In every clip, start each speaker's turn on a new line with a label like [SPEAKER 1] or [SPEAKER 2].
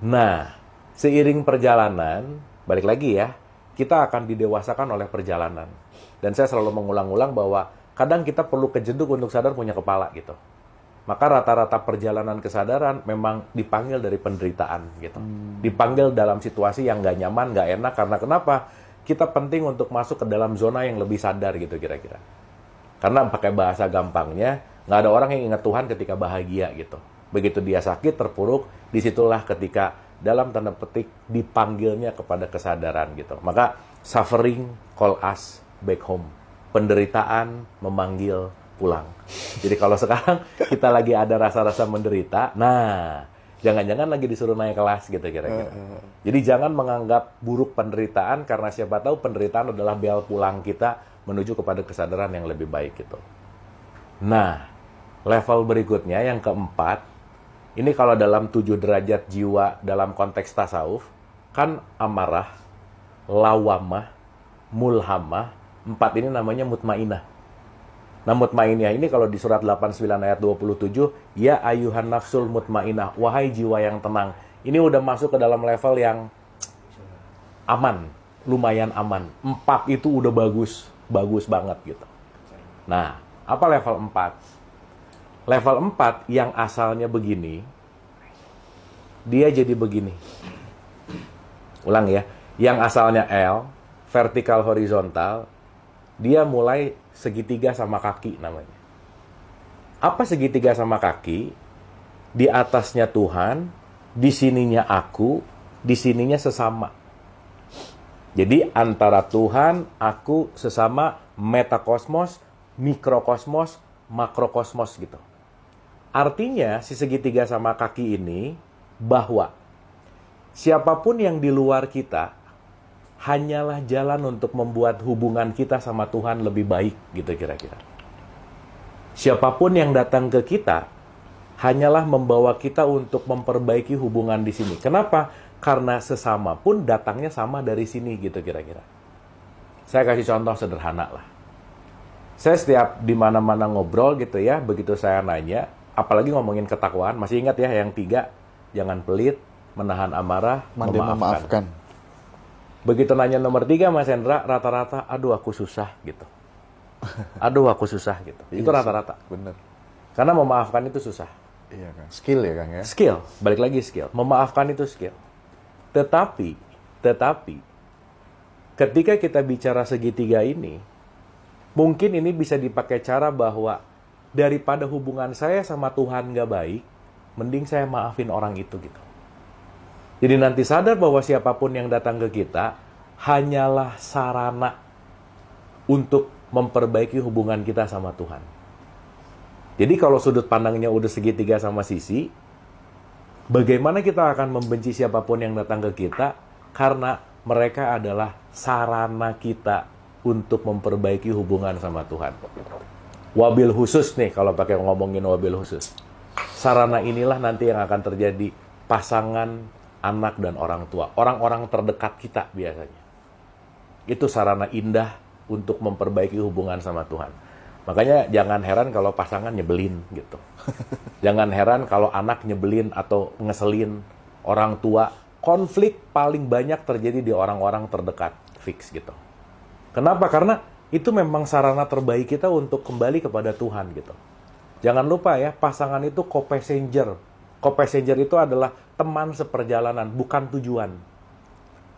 [SPEAKER 1] Nah, seiring perjalanan, balik lagi ya, kita akan didewasakan oleh perjalanan. Dan saya selalu mengulang-ulang bahwa kadang kita perlu kejeduk untuk sadar punya kepala gitu. Maka rata-rata perjalanan kesadaran memang dipanggil dari penderitaan gitu. Hmm. Dipanggil dalam situasi yang nggak nyaman, nggak enak karena kenapa? Kita penting untuk masuk ke dalam zona yang lebih sadar gitu kira-kira. Karena pakai bahasa gampangnya, nggak ada orang yang ingat Tuhan ketika bahagia gitu Begitu dia sakit, terpuruk, disitulah ketika dalam tanda petik dipanggilnya kepada kesadaran gitu. Maka suffering call us back home. Penderitaan memanggil pulang. Jadi kalau sekarang kita lagi ada rasa-rasa menderita, nah jangan-jangan lagi disuruh naik kelas gitu kira-kira. Eh, eh, eh. Jadi jangan menganggap buruk penderitaan karena siapa tahu penderitaan adalah bel pulang kita menuju kepada kesadaran yang lebih baik gitu. Nah, level berikutnya yang keempat ini kalau dalam tujuh derajat jiwa dalam konteks tasawuf, kan amarah, lawamah, mulhamah, empat ini namanya mutmainah. Nah mutmainah ini kalau di surat 89 ayat 27, ya ayuhan nafsul mutmainah, wahai jiwa yang tenang. Ini udah masuk ke dalam level yang aman, lumayan aman. Empat itu udah bagus, bagus banget gitu. Nah, apa level empat? Level 4 yang asalnya begini, dia jadi begini. Ulang ya, yang asalnya L, vertikal horizontal, dia mulai segitiga sama kaki namanya. Apa segitiga sama kaki? Di atasnya Tuhan, di sininya aku, di sininya sesama. Jadi antara Tuhan, aku, sesama, metakosmos, mikrokosmos, makrokosmos gitu. Artinya si segitiga sama kaki ini bahwa siapapun yang di luar kita hanyalah jalan untuk membuat hubungan kita sama Tuhan lebih baik gitu kira-kira. Siapapun yang datang ke kita hanyalah membawa kita untuk memperbaiki hubungan di sini. Kenapa? Karena sesama pun datangnya sama dari sini gitu kira-kira. Saya kasih contoh sederhana lah. Saya setiap di mana mana ngobrol gitu ya, begitu saya nanya, apalagi ngomongin ketakwaan masih ingat ya yang tiga jangan pelit menahan amarah Mandi memaafkan. memaafkan begitu nanya nomor tiga mas Hendra rata-rata aduh aku susah gitu aduh aku susah gitu itu iya rata-rata bener karena memaafkan itu susah iya kan skill ya kang ya skill balik lagi skill memaafkan itu skill tetapi tetapi ketika kita bicara segitiga ini mungkin ini bisa dipakai cara bahwa daripada hubungan saya sama Tuhan gak baik, mending saya maafin orang itu gitu. Jadi nanti sadar bahwa siapapun yang datang ke kita hanyalah sarana untuk memperbaiki hubungan kita sama Tuhan. Jadi kalau sudut pandangnya udah segitiga sama sisi, bagaimana kita akan membenci siapapun yang datang ke kita karena mereka adalah sarana kita untuk memperbaiki hubungan sama Tuhan wabil khusus nih kalau pakai ngomongin wabil khusus. Sarana inilah nanti yang akan terjadi pasangan anak dan orang tua, orang-orang terdekat kita biasanya. Itu sarana indah untuk memperbaiki hubungan sama Tuhan. Makanya jangan heran kalau pasangan nyebelin gitu. jangan heran kalau anak nyebelin atau ngeselin orang tua. Konflik paling banyak terjadi di orang-orang terdekat, fix gitu. Kenapa? Karena itu memang sarana terbaik kita untuk kembali kepada Tuhan gitu. Jangan lupa ya, pasangan itu co-passenger. Co-passenger itu adalah teman seperjalanan, bukan tujuan.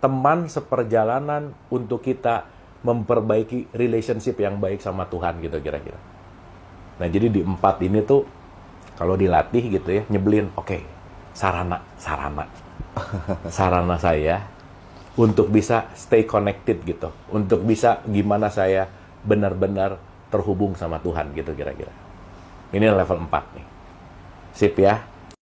[SPEAKER 1] Teman seperjalanan untuk kita memperbaiki relationship yang baik sama Tuhan gitu kira-kira. Nah jadi di empat ini tuh kalau dilatih gitu ya nyebelin, oke okay, sarana sarana sarana saya untuk bisa stay connected gitu, untuk bisa gimana saya benar-benar terhubung sama Tuhan gitu kira-kira. Ini level 4 nih. Sip ya.